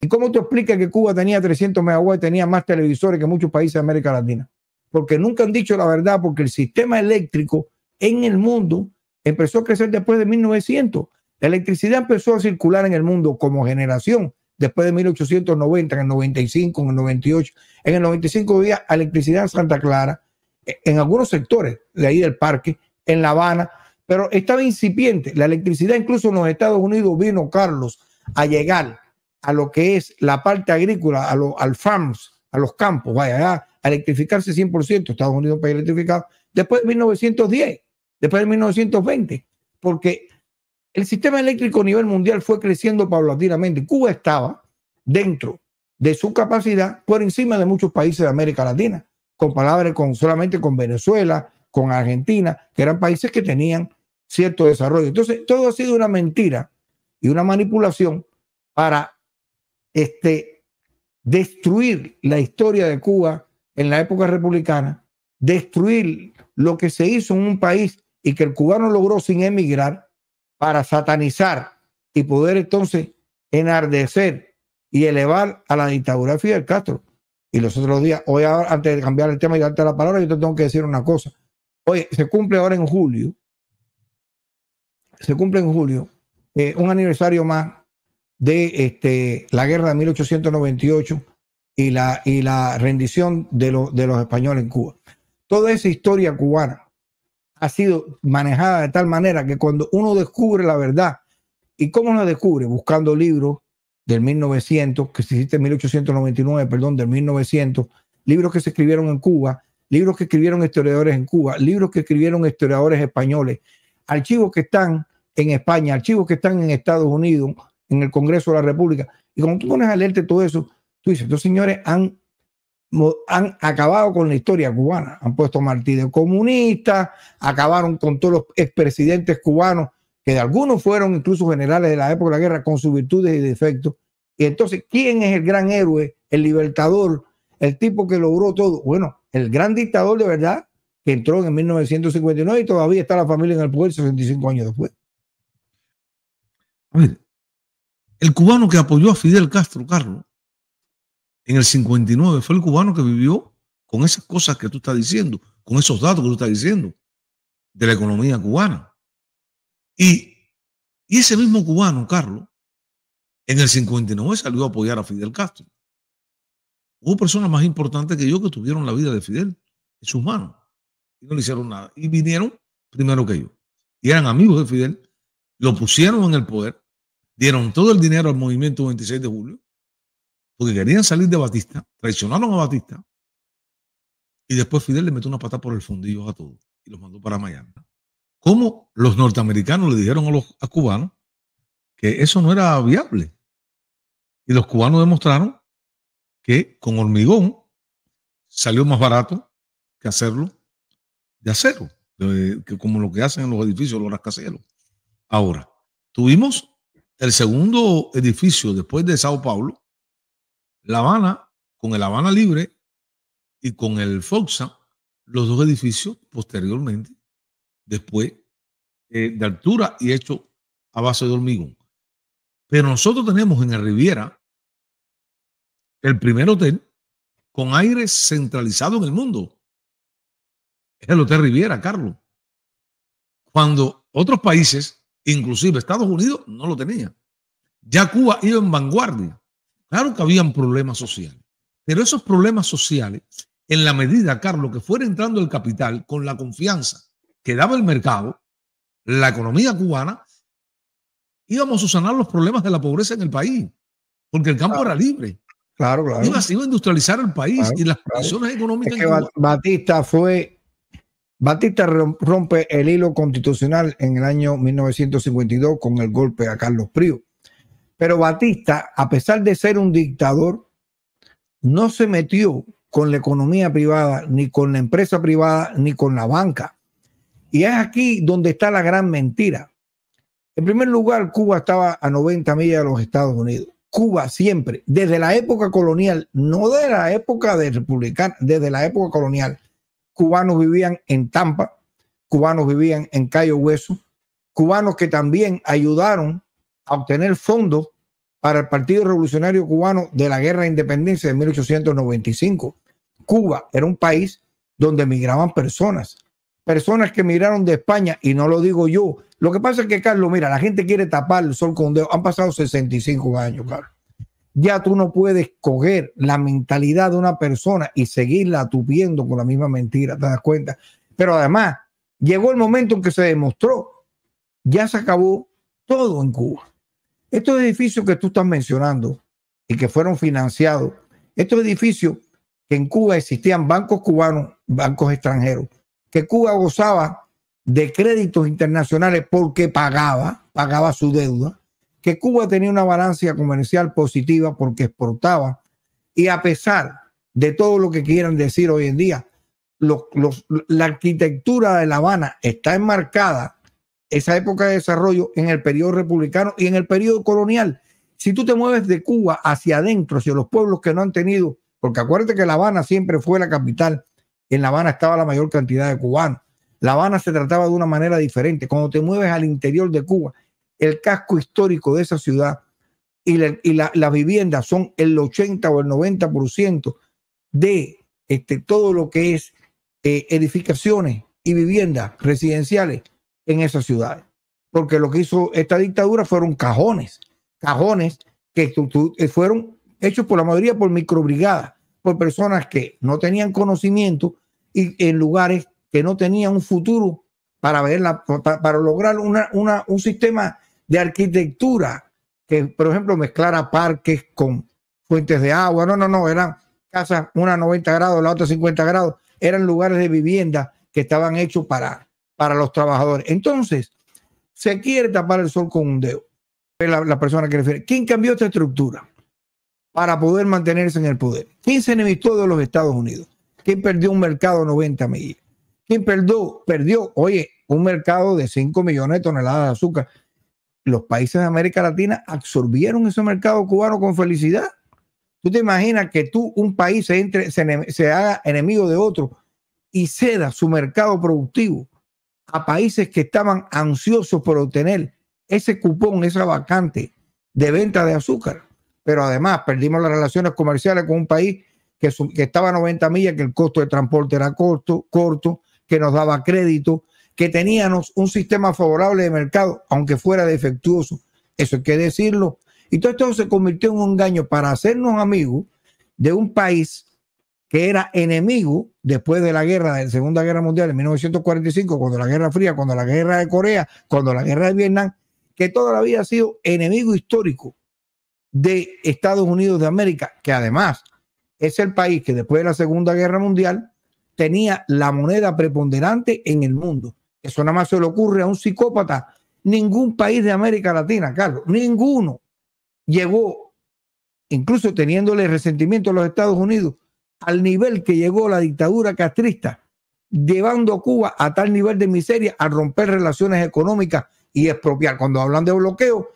¿Y cómo te explicas que Cuba tenía 300 megawatts, tenía más televisores que muchos países de América Latina? Porque nunca han dicho la verdad, porque el sistema eléctrico en el mundo empezó a crecer después de 1900. La electricidad empezó a circular en el mundo como generación después de 1890, en el 95, en el 98. En el 95 había electricidad en Santa Clara, e, en algunos sectores de ahí del parque, en La Habana, pero estaba incipiente. La electricidad incluso en los Estados Unidos vino, Carlos, a llegar a lo que es la parte agrícola, a los al farms, a los campos, vaya, a electrificarse 100%, Estados Unidos un país electrificado, después de 1910, después de 1920, porque el sistema eléctrico a nivel mundial fue creciendo paulatinamente. Cuba estaba dentro de su capacidad por encima de muchos países de América Latina, comparable con, solamente con Venezuela, con Argentina, que eran países que tenían cierto desarrollo. Entonces, todo ha sido una mentira y una manipulación para este, destruir la historia de Cuba en la época republicana, destruir lo que se hizo en un país y que el cubano logró sin emigrar para satanizar y poder entonces enardecer y elevar a la dictadura de Fidel Castro. Y los otros días, hoy antes de cambiar el tema y darte la palabra, yo te tengo que decir una cosa. Oye, se cumple ahora en julio, se cumple en julio eh, un aniversario más de este, la guerra de 1898 y la, y la rendición de, los de los españoles en Cuba. Toda esa historia cubana ha sido manejada de tal manera que cuando uno descubre la verdad, ¿y cómo la descubre? Buscando libros del 1900, que se hiciste en 1899, perdón, del 1900, libros que se escribieron en Cuba, libros que escribieron historiadores en Cuba, libros que escribieron historiadores españoles, archivos que están en España, archivos que están en Estados Unidos, en el Congreso de la República. Y cuando tú pones alerte todo eso, tú dices, estos señores han, han acabado con la historia cubana. Han puesto a comunista, acabaron con todos los expresidentes cubanos, que de algunos fueron incluso generales de la época de la guerra, con sus virtudes y defectos. Y entonces, ¿quién es el gran héroe, el libertador, el tipo que logró todo? Bueno, el gran dictador de verdad, que entró en 1959 y todavía está la familia en el poder 65 años después. El cubano que apoyó a Fidel Castro, Carlos, en el 59, fue el cubano que vivió con esas cosas que tú estás diciendo, con esos datos que tú estás diciendo de la economía cubana. Y, ese mismo cubano, Carlos, en el 59 salió a apoyar a Fidel Castro. Hubo personas más importantes que yo que tuvieron la vida de Fidel en sus manos y no le hicieron nada. Y vinieron primero que yo. Y eran amigos de Fidel, lo pusieron en el poder dieron todo el dinero al movimiento 26 de julio, porque querían salir de Batista, traicionaron a Batista, y después Fidel le metió una patada por el fundillo a todos y los mandó para Miami. Como los norteamericanos le dijeron a los cubanos que eso no era viable? Y los cubanos demostraron que con hormigón salió más barato que hacerlo de acero, que como lo que hacen en los edificios, los rascacielos. Ahora, tuvimos el segundo edificio después de Sao Paulo, La Habana, con el Habana Libre y con el Foxa, los dos edificios posteriormente, después eh, de altura y hecho a base de hormigón. Pero nosotros tenemos en el Riviera el primer hotel con aire centralizado en el mundo. Es el Hotel Riviera, Carlos. Cuando otros países Inclusive Estados Unidos no lo tenía. Ya Cuba iba en vanguardia. Claro que habían problemas sociales, pero esos problemas sociales, en la medida, Carlos, que fuera entrando el capital con la confianza que daba el mercado, la economía cubana, íbamos a sanar los problemas de la pobreza en el país, porque el campo era libre. Claro, claro. Iba, a industrializar el país y las condiciones económicas. Batista fue Batista rompe el hilo constitucional en el año 1952 con el golpe a Carlos Prío. Pero Batista, a pesar de ser un dictador, no se metió con la economía privada, ni con la empresa privada, ni con la banca. Y es aquí donde está la gran mentira. En primer lugar, Cuba estaba a 90 millas de los Estados Unidos. Cuba siempre, desde la época colonial, no de la época de republicana, desde la época colonial, cubanos vivían en Tampa, cubanos vivían en Cayo Hueso, cubanos que también ayudaron a obtener fondos para el Partido Revolucionario Cubano de la Guerra de Independencia de 1895. Cuba era un país donde migraban personas, personas que migraron de España, y no lo digo yo. Lo que pasa es que, Carlos, mira, la gente quiere tapar el sol con un dedo. Han pasado 65 años, Carlos ya tú no puedes coger la mentalidad de una persona y seguirla atupiendo con la misma mentira, te das cuenta. Pero además, llegó el momento en que se demostró, ya se acabó todo en Cuba. Estos edificios que tú estás mencionando y que fueron financiados, estos edificios que en Cuba existían bancos cubanos, bancos extranjeros, que Cuba gozaba de créditos internacionales porque pagaba, pagaba su deuda, Cuba tenía una balanza comercial positiva porque exportaba y a pesar de todo lo que quieran decir hoy en día, la arquitectura de La Habana está enmarcada, esa época de desarrollo, en el periodo republicano y en el periodo colonial. Si tú te mueves de Cuba hacia adentro, hacia los pueblos que no han tenido, porque acuérdate que La Habana siempre fue la capital, en La Habana estaba la mayor cantidad de cubanos. La Habana se trataba de una manera diferente. Cuando te mueves al interior de Cuba el casco histórico de esa ciudad y, las viviendas son el 80 o el 90% de este, todo lo que es eh, edificaciones y viviendas residenciales en esas ciudades. Porque lo que hizo esta dictadura fueron cajones, cajones que eh, fueron hechos por la mayoría por microbrigadas, por personas que no tenían conocimiento y en lugares que no tenían un futuro para, verla para, lograr un sistema de arquitectura, que por ejemplo mezclara parques con fuentes de agua, no, no, no, eran casas, una 90 grados, la otra 50 grados, eran lugares de vivienda que estaban hechos para, para los trabajadores. Entonces, se quiere tapar el sol con un dedo. Es la, persona que refiere. ¿Quién cambió esta estructura para poder mantenerse en el poder? ¿Quién se enemistó de los Estados Unidos? ¿Quién perdió un mercado 90 millas? ¿Quién perdió? Perdió, oye, un mercado de 5 millones de toneladas de azúcar los países de América Latina absorbieron ese mercado cubano con felicidad. ¿Tú te imaginas que tú, un país, entre, se, se, haga enemigo de otro y ceda su mercado productivo a países que estaban ansiosos por obtener ese cupón, esa vacante de venta de azúcar? Pero además perdimos las relaciones comerciales con un país que, estaba a 90 millas, que el costo de transporte era corto, corto que nos daba crédito, que teníamos un sistema favorable de mercado, aunque fuera defectuoso. Eso hay que decirlo. Y todo esto se convirtió en un engaño para hacernos amigos de un país que era enemigo después de la guerra, de la Segunda Guerra Mundial en 1945, cuando la Guerra Fría, cuando la Guerra de Corea, cuando la Guerra de Vietnam, que todavía ha sido enemigo histórico de Estados Unidos de América, que además es el país que después de la Segunda Guerra Mundial tenía la moneda preponderante en el mundo. Eso nada más se le ocurre a un psicópata. Ningún país de América Latina, Carlos, ninguno llegó, incluso teniéndole resentimiento a los Estados Unidos, al nivel que llegó la dictadura castrista, llevando a Cuba a tal nivel de miseria, a romper relaciones económicas y expropiar. Cuando hablan de bloqueo,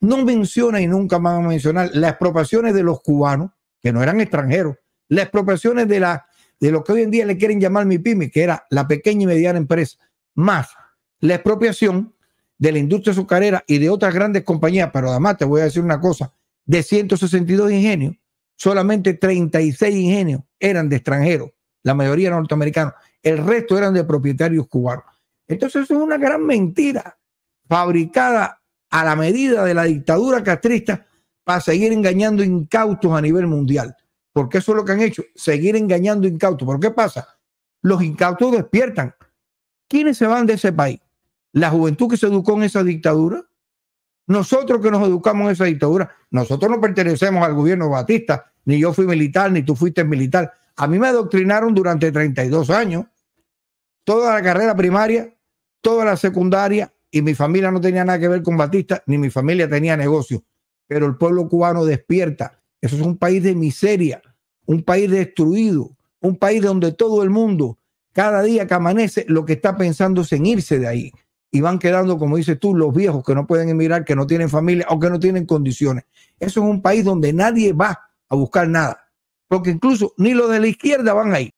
no menciona y nunca van a mencionar las expropiaciones de los cubanos, que no eran extranjeros, las expropiaciones de, la, de lo que hoy en día le quieren llamar mi que era la pequeña y mediana empresa, más la expropiación de la industria azucarera y de otras grandes compañías, pero además te voy a decir una cosa, de 162 ingenios, solamente 36 ingenios eran de extranjeros, la mayoría norteamericanos, el resto eran de propietarios cubanos. Entonces es una gran mentira fabricada a la medida de la dictadura castrista para seguir engañando incautos a nivel mundial, porque eso es lo que han hecho, seguir engañando incautos. ¿Pero qué pasa? Los incautos despiertan, ¿Quiénes se van de ese país? La juventud que se educó en esa dictadura. Nosotros que nos educamos en esa dictadura. Nosotros no pertenecemos al gobierno batista. Ni yo fui militar, ni tú fuiste militar. A mí me adoctrinaron durante 32 años. Toda la carrera primaria, toda la secundaria. Y mi familia no tenía nada que ver con Batista, ni mi familia tenía negocio. Pero el pueblo cubano despierta. Eso es un país de miseria, un país destruido, un país donde todo el mundo cada día que amanece, lo que está pensando es en irse de ahí. Y van quedando, como dices tú, los viejos que no pueden emigrar, que no tienen familia o que no tienen condiciones. Eso es un país donde nadie va a buscar nada. Porque incluso ni los de la izquierda van ahí.